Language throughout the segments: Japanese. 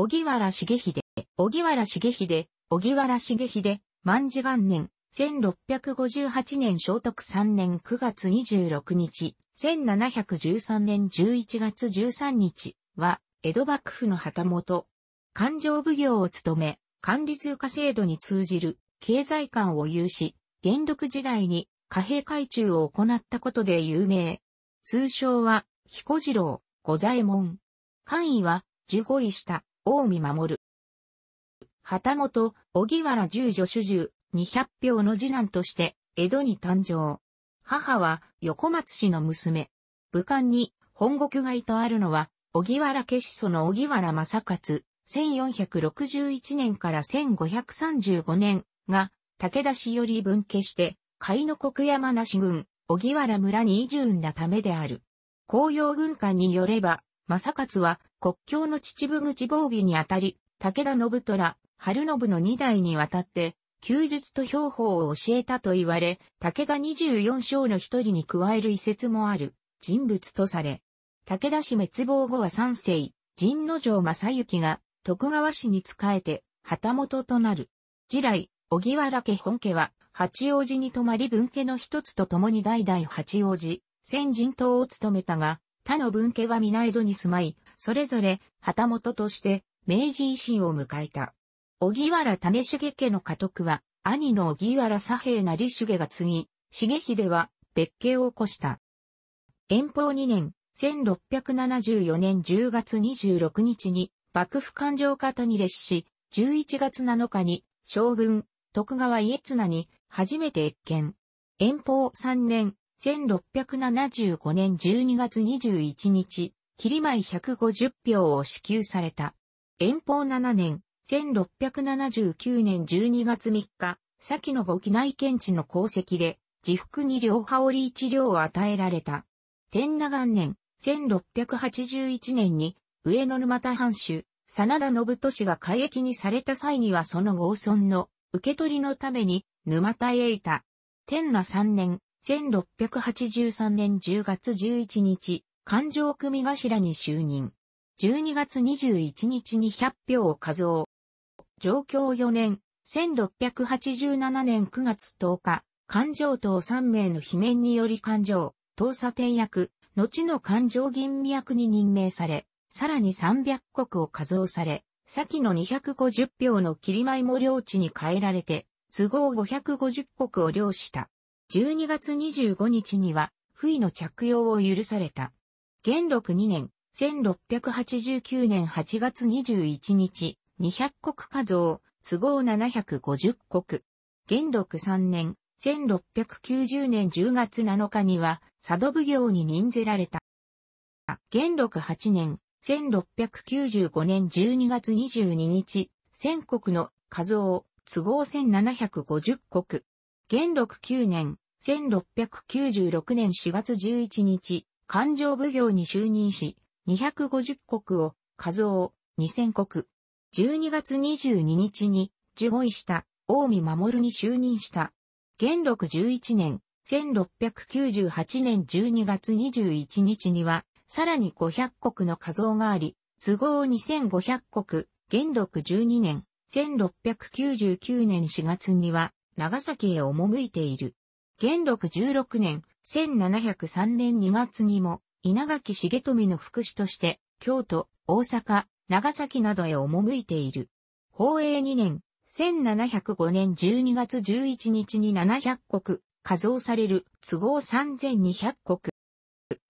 小木原重秀、小木原重秀、小木原重秀、万事元年、1658年聖徳3年9月26日、1713年11月13日は、江戸幕府の旗本、勘定奉行を務め、管理通貨制度に通じる経済観を有し、元禄時代に貨幣改中を行ったことで有名。通称は、彦次郎、五左衛門。官位は、十五位下、大見守る。旗本、荻原十女主従、200票の次男として、江戸に誕生。母は、横松氏の娘。武漢に、本国外とあるのは、荻原家子祖の荻原正勝、1461年から1535年が、武田氏より分家して、海の国山梨郡、荻原村に移住んだためである。紅葉軍艦によれば、正勝は国境の秩父口防備にあたり、武田信虎、春信の2代にわたって、休術と兵法を教えたと言われ、武田24将の一人に加える遺説もある人物とされ、武田氏滅亡後は三世、神之城正幸が徳川氏に仕えて旗本となる。次来、小木原家本家は八王子に泊まり分家の一つと共に代々八王子、先人党を務めたが、他の分家は皆江戸に住まい、それぞれ旗本として明治維新を迎えた。小木原種重家の家督は、兄の小木原左平成重が継ぎ、重秀は別家を起こした。遠方2年、1674年10月26日に、幕府勘定方に列し、11月7日に、将軍、徳川家綱に、初めて越見。遠方3年、1675年12月21日、切前150票を支給された。遠方7年、1679年12月3日、先のご機内検知の功績で、自腹に両羽織一両を与えられた。天那元年、1681年に、上野沼田藩主、真田信都氏が改役にされた際にはその合村の受け取りのために沼田へいた。天那3年、1683年10月11日、勘定組頭に就任。12月21日に100票を数を。状況4年、1687年9月10日、勘定党3名の罷免により勘定、党査点役、後の勘定吟味役に任命され、さらに300国を数をされ、先の250票の霧舞も領地に変えられて、都合550国を領した。12月25日には、不意の着用を許された。元禄2年、1689年8月21日、200国家増、都合750国。元禄3年、1690年10月7日には、佐渡奉行に任ぜられた。元禄8年、1695年12月22日、1000国の家増、都合1750国。元禄九年、1696年4月11日、勘定奉行に就任し、250国を、数を、2000国。12月22日に、受護位した、大見守に就任した。元禄11年、1698年12月21日には、さらに500国の加増があり、都合2500国、元禄12年、1699年4月には、長崎へ赴いている。元禄16年、1703年2月にも、稲垣重富の副使として、京都、大阪、長崎などへ赴いている。宝永2年、1705年12月11日に700国、加増される都合3200国。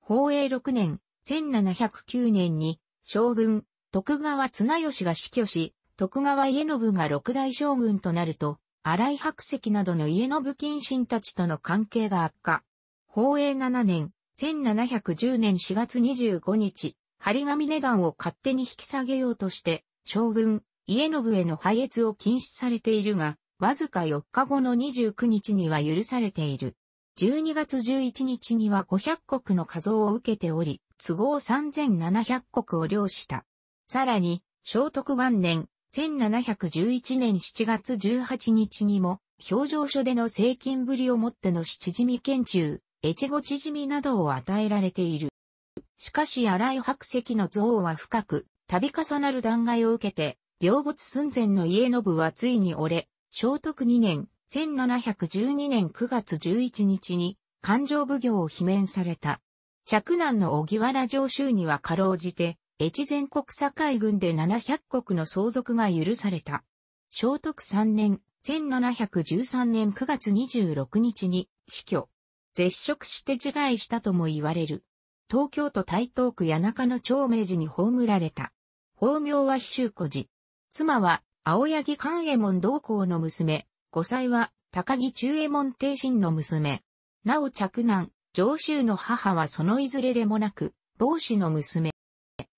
宝永6年、1709年に、将軍、徳川綱吉が死去し、徳川家信が六大将軍となると、荒井白石などの家信近親たちとの関係が悪化。宝永7年、1710年4月25日、張紙値段を勝手に引き下げようとして、将軍、家信への配越を禁止されているが、わずか4日後の29日には許されている。12月11日には500国の画像を受けており、都合3700国を領した。さらに、聖徳元年、1711年7月18日にも、表情書での正金ぶりをもっての地み県中、越後地みなどを与えられている。しかし荒井白石の像は深く、度重なる弾劾を受けて、病没寸前の家信はついに折れ、聖徳2年、1712年9月11日に、勘定奉行を罷免された。嫡男の小木原上州にはかろうじて、越前国境軍で700国の相続が許された。聖徳3年、1713年9月26日に死去。絶食して自害したとも言われる。東京都台東区谷中の長明寺に葬られた。法名は秘州古寺。妻は青柳寛右衛門同行の娘。5歳は高木中右衛門帝神の娘。なお着男、上州の母はそのいずれでもなく、帽子の娘。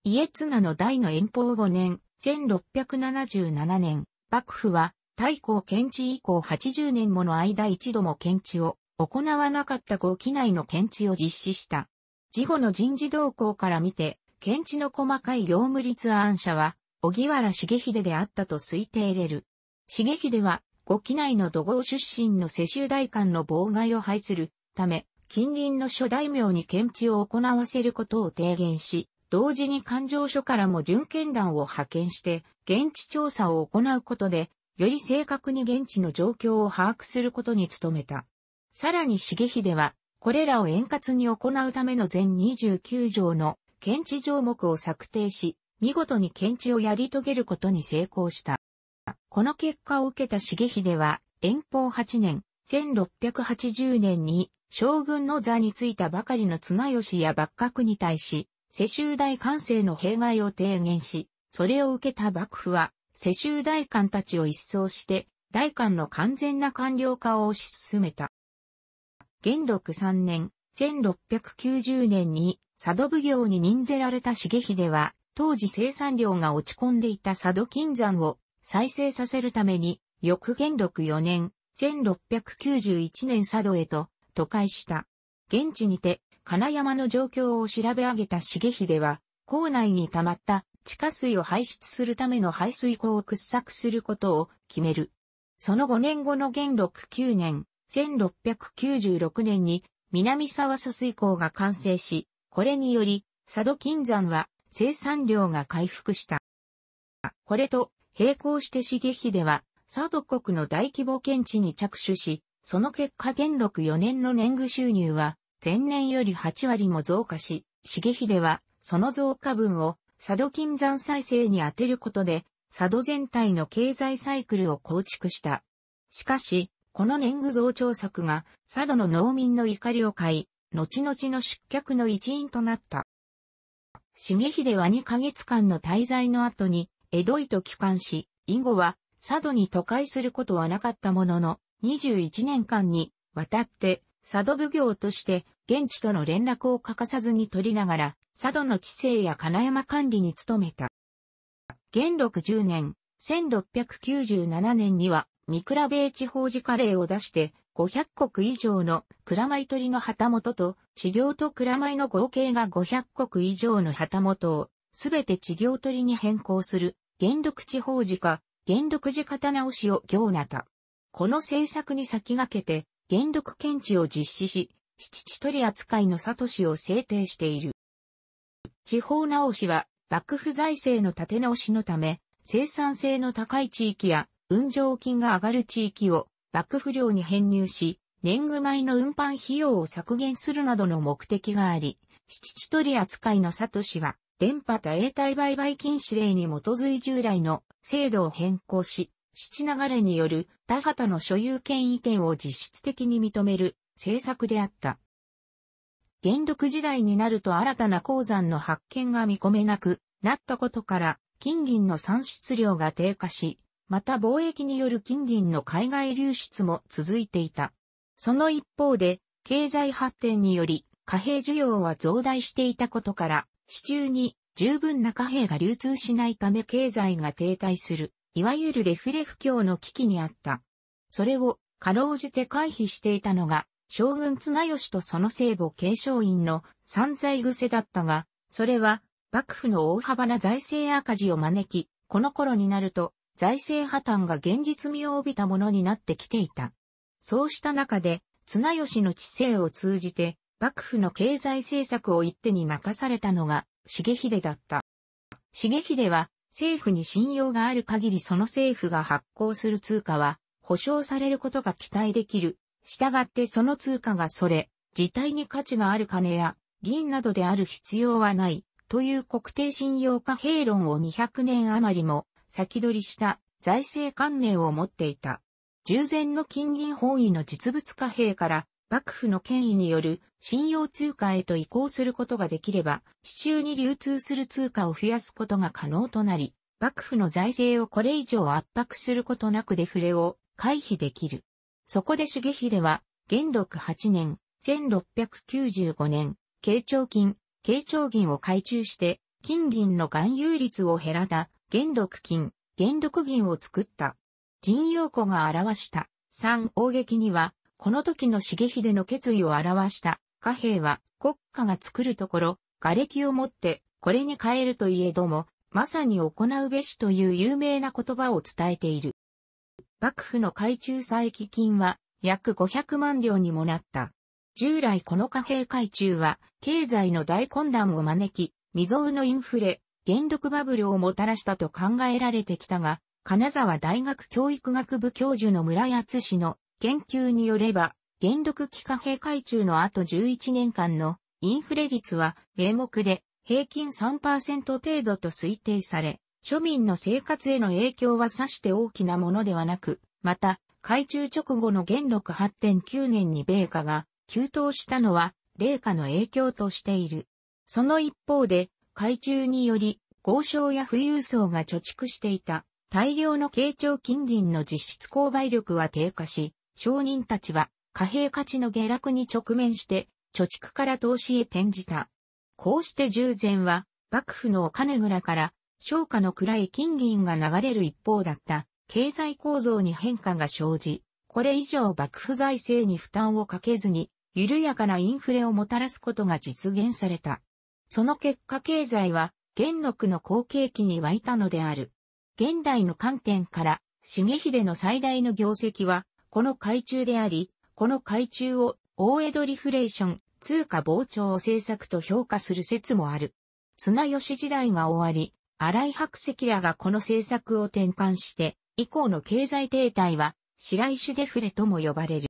家綱の大の遠方5年、1677年、幕府は、大公検知以降80年もの間一度も検知を行わなかった後期内の検知を実施した。事後の人事動向から見て、検知の細かい業務立案者は、小木原重秀であったと推定れる。重秀は、五期内の土豪出身の世襲代官の妨害を排するため、近隣の諸大名に検知を行わせることを提言し、同時に環状所からも準検団を派遣して、現地調査を行うことで、より正確に現地の状況を把握することに努めた。さらに重秀は、これらを円滑に行うための全29条の検知条目を策定し、見事に検知をやり遂げることに成功した。この結果を受けた重秀は、遠方8年、1680年に将軍の座に就いたばかりの綱吉や幕閣に対し、世襲大官制の弊害を提言し、それを受けた幕府は、世襲大官たちを一掃して、大官の完全な官僚化を推し進めた。元禄三年、1690年に、佐渡奉行に任せられた重秀は、当時生産量が落ち込んでいた佐渡金山を再生させるために、翌元禄四年、1691年佐渡へと、都会した。現地にて、金山の状況を調べ上げた重秀は、校内に溜まった地下水を排出するための排水溝を掘削することを決める。その5年後の元禄9年、1696年に南沢疎水港が完成し、これにより、佐渡金山は生産量が回復した。これと並行して重秀は佐渡国の大規模検地に着手し、その結果元禄4年の年貢収入は前年より8割も増加し、重秀は、その増加分を、佐渡金山再生に充てることで、佐渡全体の経済サイクルを構築した。しかし、この年貢増長策が、佐渡の農民の怒りを買い、後々の失脚の一因となった。重秀は2ヶ月間の滞在の後に、江戸井と帰還し、以後は、佐渡に都会することはなかったものの、21年間に、わたって、佐渡奉行として現地との連絡を欠かさずに取りながら、佐渡の知性や金山管理に努めた。元禄10年、1697年には、三倉米地方カレ令を出して、500国以上の蔵米取の旗本と、地行と蔵米の合計が500国以上の旗本を、すべて地行取に変更する、元禄地方寺か、元禄寺方直しを行なた。この政策に先駆けて、原力検知を実施し、七地取り扱いの里氏を制定している。地方直しは、幕府財政の立て直しのため、生産性の高い地域や、運上金が上がる地域を、幕府領に編入し、年貢米の運搬費用を削減するなどの目的があり、七地取り扱いの里氏は、電波多永体売買禁止令に基づい従来の制度を変更し、七流れによる田畑の所有権移転を実質的に認める政策であった。元禄時代になると新たな鉱山の発見が見込めなくなったことから、金銀の産出量が低下し、また貿易による金銀の海外流出も続いていた。その一方で、経済発展により貨幣需要は増大していたことから、市中に十分な貨幣が流通しないため経済が停滞する。いわゆるデフレ不況の危機にあった。それを、かろうじて回避していたのが、将軍綱吉とその聖母継承院の散財癖だったが、それは、幕府の大幅な財政赤字を招き、この頃になると、財政破綻が現実味を帯びたものになってきていた。そうした中で、綱吉の知性を通じて、幕府の経済政策を一手に任されたのが、重秀だった。重秀は、政府に信用がある限りその政府が発行する通貨は保証されることが期待できる。したがってその通貨がそれ、自体に価値がある金や銀などである必要はないという国定信用貨幣論を200年余りも先取りした財政観念を持っていた。従前の金銀本位の実物貨幣から幕府の権威による信用通貨へと移行することができれば、市中に流通する通貨を増やすことが可能となり、幕府の財政をこれ以上圧迫することなくデフレを回避できる。そこで費秀は、元禄8年、1695年、慶長金、慶長銀を改中して、金銀の含有率を減らた、元禄金、元禄銀を作った。陣陽子が表した、三大劇には、この時の重秀の決意を表した貨幣は国家が作るところ、瓦礫を持ってこれに変えるといえども、まさに行うべしという有名な言葉を伝えている。幕府の海中再起金は約500万両にもなった。従来この貨幣海中は経済の大混乱を招き、未曾有のインフレ、原力バブルをもたらしたと考えられてきたが、金沢大学教育学部教授の村八氏の研究によれば、元禄期貨幣改中の後11年間のインフレ率は名目で平均3%程度と推定され、庶民の生活への影響はさして大きなものではなく、また、改中直後の元禄8.9年に米価が急騰したのは、米価の影響としている。その一方で、改中により、豪商や富裕層が貯蓄していた大量の慶長金銀の実質購買力は低下し、商人たちは貨幣価値の下落に直面して、貯蓄から投資へ転じた。こうして従前は、幕府のお金蔵から、商家の暗い金銀が流れる一方だった、経済構造に変化が生じ、これ以上幕府財政に負担をかけずに、緩やかなインフレをもたらすことが実現された。その結果経済は、元禄の後継期に沸いたのである。現代の観点から、重秀の最大の業績は、この海中であり、この海中を大江戸リフレーション、通貨膨張を政策と評価する説もある。綱吉時代が終わり、荒井白石らがこの政策を転換して、以降の経済停滞は白石デフレとも呼ばれる。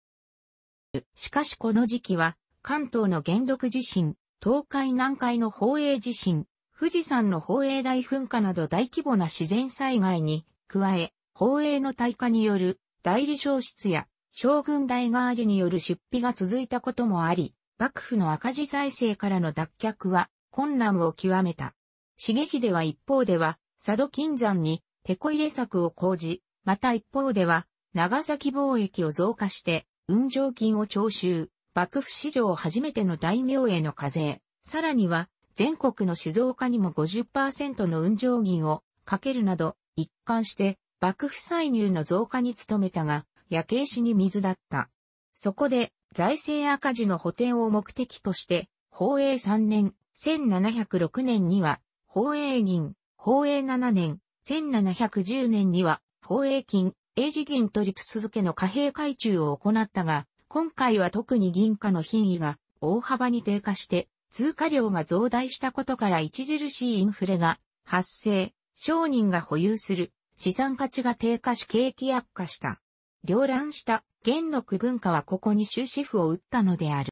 しかしこの時期は、関東の元禄地震、東海南海の宝永地震、富士山の宝永大噴火など大規模な自然災害に、加え、宝永の大火による代理消失や将軍代替わりによる出費が続いたこともあり、幕府の赤字財政からの脱却は困難を極めた。重秀は一方では、佐渡金山に手こ入れ策を講じ、また一方では、長崎貿易を増加して、運上金を徴収、幕府史上初めての大名への課税、さらには、全国の酒造家にも50%の運上銀をかけるなど、一貫して、幕府歳入の増加に努めたが、焼け石に水だった。そこで、財政赤字の補填を目的として、宝永3年、1706年には、宝永銀、宝永7年、1710年には、宝永金、英字銀取り続けの貨幣改中を行ったが、今回は特に銀貨の品位が大幅に低下して、通貨量が増大したことから著しいインフレが発生、商人が保有する資産価値が低下し景気悪化した。両乱した元区文化はここに終止符を打ったのである。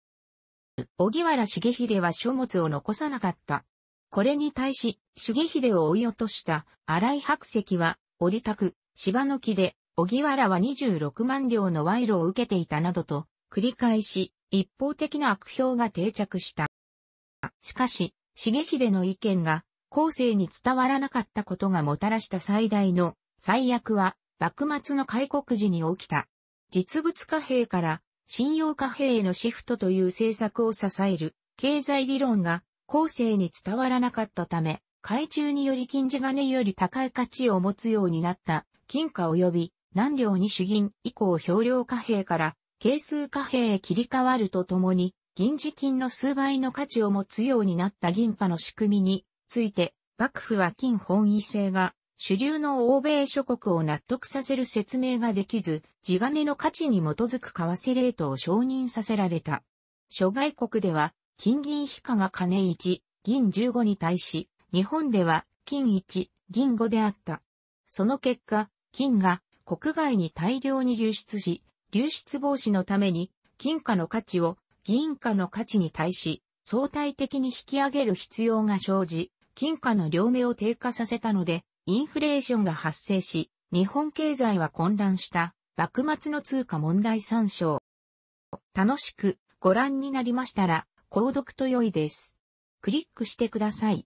小木原重秀は書物を残さなかった。これに対し、重秀を追い落とした荒井白石は、折りたく、芝の木で、小木原は26万両の賄賂を受けていたなどと、繰り返し、一方的な悪評が定着した。しかし、重秀の意見が、後世に伝わらなかったことがもたらした最大の最悪は、幕末の開国時に起きた。実物貨幣から信用貨幣へのシフトという政策を支える経済理論が後世に伝わらなかったため、海中により金地金より高い価値を持つようになった金貨及び何両に主銀以降表量貨幣から係数貨幣へ切り替わるとともに銀地金の数倍の価値を持つようになった銀貨の仕組みについて幕府は金本位制が主流の欧米諸国を納得させる説明ができず、地金の価値に基づく為替レートを承認させられた。諸外国では、金銀比価が金1、銀15に対し、日本では金1、銀5であった。その結果、金が国外に大量に流出し、流出防止のために、金貨の価値を銀貨の価値に対し、相対的に引き上げる必要が生じ、金貨の両目を低下させたので、インフレーションが発生し、日本経済は混乱した幕末の通貨問題参照。楽しくご覧になりましたら、購読と良いです。クリックしてください。